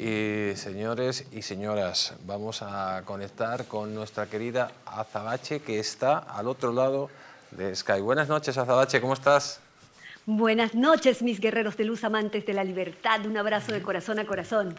Y señores y señoras, vamos a conectar con nuestra querida Azabache que está al otro lado de Sky. Buenas noches, Azabache, ¿cómo estás? Buenas noches, mis guerreros de luz, amantes de la libertad. Un abrazo de corazón a corazón.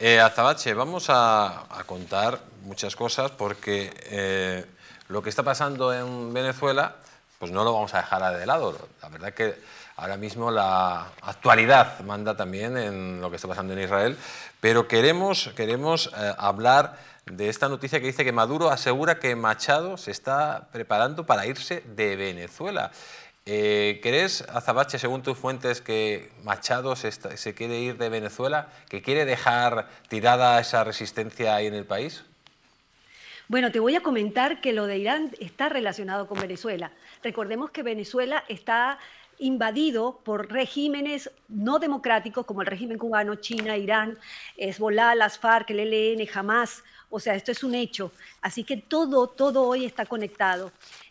Eh, Azabache, vamos a, contar muchas cosas porque eh, lo que está pasando en Venezuela pues no lo vamos a dejar de lado. La verdad que ahora mismo la actualidad manda también en lo que está pasando en Israel, pero queremos, queremos eh, hablar de esta noticia que dice que Maduro asegura que Machado se está preparando para irse de Venezuela. ¿Crees, eh, Azabache, según tus fuentes, que Machado se, se quiere ir de Venezuela, que quiere dejar tirada esa resistencia ahí en el país? Bueno, te voy a comentar que lo de Irán está relacionado con Venezuela. Recordemos que Venezuela está invadido por regímenes no democráticos como el régimen cubano, China, Irán, Hezbollah, las FARC, el ELN, jamás. O sea, esto es un hecho. Así que todo, todo hoy está conectado.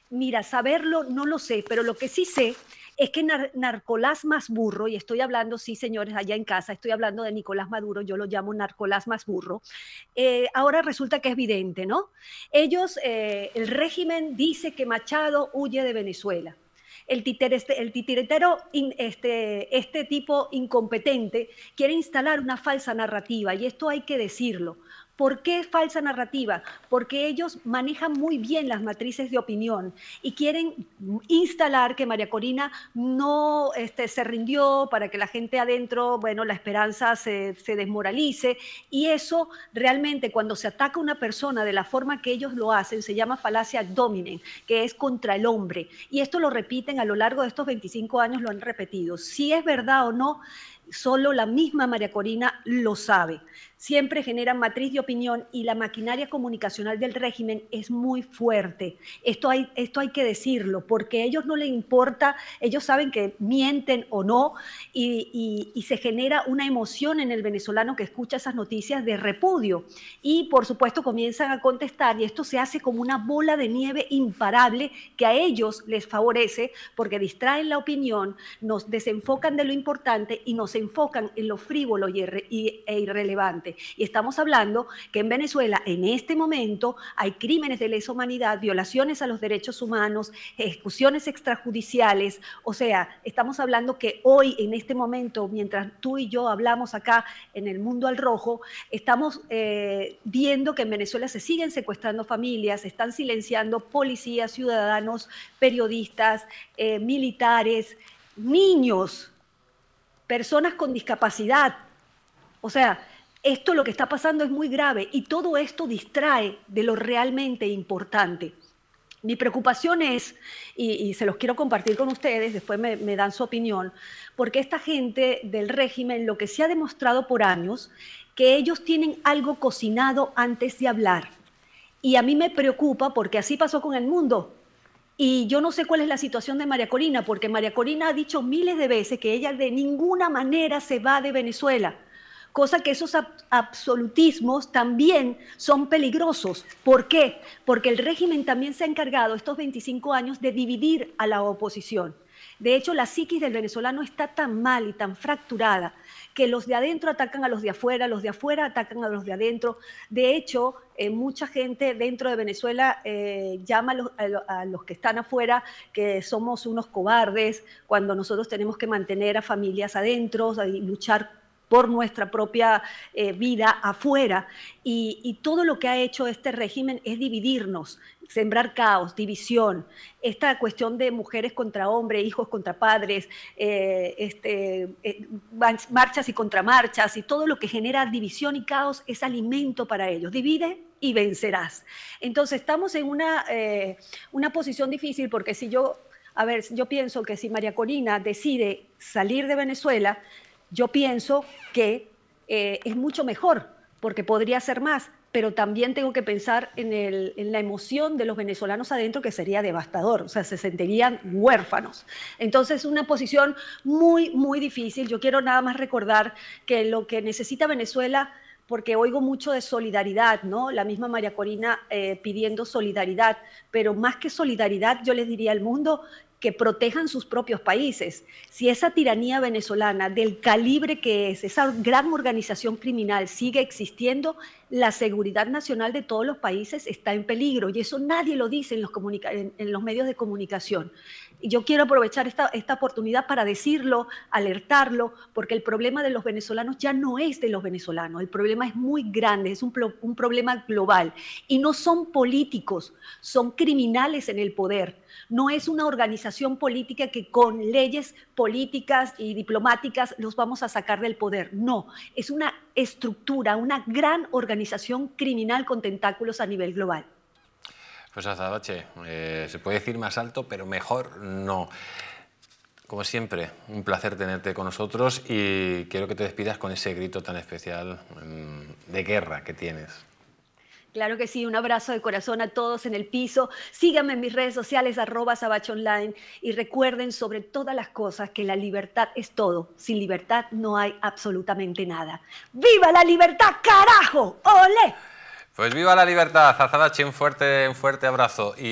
Mira, saberlo no lo sé, pero lo que sí sé es que Narcolás Masburro, burro, y estoy hablando, sí, señores, allá en casa, estoy hablando de Nicolás Maduro, yo lo llamo Narcolás Masburro, burro, eh, ahora resulta que es evidente, ¿no? Ellos, eh, el régimen dice que Machado huye de Venezuela. El, titer, este, este, este tipo incompetente, quiere instalar una falsa narrativa, y esto hay que decirlo, ¿Por qué falsa narrativa? Porque ellos manejan muy bien las matrices de opinión y quieren instalar que María Corina no este, se rindió para que la gente adentro, bueno, la esperanza se, desmoralice. Y eso realmente cuando se ataca a una persona de la forma que ellos lo hacen, se llama falacia dominen, que es contra el hombre. Y esto lo repiten a lo largo de estos 25 años, lo han repetido. Si es verdad o no, solo la misma María Corina lo sabe. Siempre generan matriz de opinión y la maquinaria comunicacional del régimen es muy fuerte. Esto hay, esto hay que decirlo, porque a ellos no les importa, ellos saben que mienten o no, y, y se genera una emoción en el venezolano que escucha esas noticias de repudio. Y por supuesto comienzan a contestar, y esto se hace como una bola de nieve imparable que a ellos les favorece, porque distraen la opinión, nos desenfocan de lo importante y nos enfocan en lo frívolo y e irrelevante. Y estamos hablando que en Venezuela en este momento hay crímenes de lesa humanidad, violaciones a los derechos humanos, ejecuciones extrajudiciales. O sea, estamos hablando que hoy, en este momento, mientras tú y yo hablamos acá en el mundo al rojo, estamos eh, viendo que en Venezuela se siguen secuestrando familias, se están silenciando policías, ciudadanos, periodistas, eh, militares, niños personas con discapacidad. O sea, esto lo que está pasando es muy grave y todo esto distrae de lo realmente importante. Mi preocupación es, y, se los quiero compartir con ustedes, después me, me dan su opinión, porque esta gente del régimen, lo que se ha demostrado por años, que ellos tienen algo cocinado antes de hablar. Y a mí me preocupa porque así pasó con el mundo. Y yo no sé cuál es la situación de María Corina, porque María Corina ha dicho miles de veces que ella de ninguna manera se va de Venezuela cosa que esos absolutismos también son peligrosos. ¿Por qué? Porque el régimen también se ha encargado estos 25 años de dividir a la oposición. De hecho, la psiquis del venezolano está tan mal y tan fracturada que los de adentro atacan a los de afuera, los de afuera atacan a los de adentro. De hecho, eh, mucha gente dentro de Venezuela eh, llama a los, a los, que están afuera que somos unos cobardes cuando nosotros tenemos que mantener a familias adentro y luchar por nuestra propia eh, vida afuera. Y, todo lo que ha hecho este régimen es dividirnos, sembrar caos, división, esta cuestión de mujeres contra hombres, hijos contra padres, eh, este, eh, marchas y contramarchas, y todo lo que genera división y caos es alimento para ellos. Divide y vencerás. Entonces estamos en una, una posición difícil porque si yo a ver, yo pienso que si María Corina decide salir de Venezuela, yo pienso que eh, es mucho mejor, porque podría ser más, pero también tengo que pensar en, la emoción de los venezolanos adentro, que sería devastador, o sea, se sentirían huérfanos. Entonces, una posición muy, muy difícil. Yo quiero nada más recordar que lo que necesita Venezuela porque oigo mucho de solidaridad, ¿no? La misma María Corina eh, pidiendo solidaridad, pero más que solidaridad, yo les diría al mundo que protejan sus propios países. Si esa tiranía venezolana del calibre que es, esa gran organización criminal sigue existiendo, la seguridad nacional de todos los países está en peligro y eso nadie lo dice en los, en los medios de comunicación yo quiero aprovechar esta, oportunidad para decirlo, alertarlo, porque el problema de los venezolanos ya no es de los venezolanos, el problema es muy grande, es un, un problema global. Y no son políticos, son criminales en el poder. No es una organización política que con leyes políticas y diplomáticas los vamos a sacar del poder. No, es una estructura, una gran organización criminal con tentáculos a nivel global. Pues Azabache, eh, se puede decir más alto, pero mejor no. Como siempre, un placer tenerte con nosotros y quiero que te despidas con ese grito tan especial mm, de guerra que tienes. Claro que sí, un abrazo de corazón a todos en el piso. Síganme en mis redes sociales, arroba sabachonline. Y recuerden sobre todas las cosas que la libertad es todo. Sin libertad no hay absolutamente nada. ¡Viva la libertad, carajo! ¡Ole! Pues viva la libertad, Azadachi, un fuerte, un fuerte abrazo.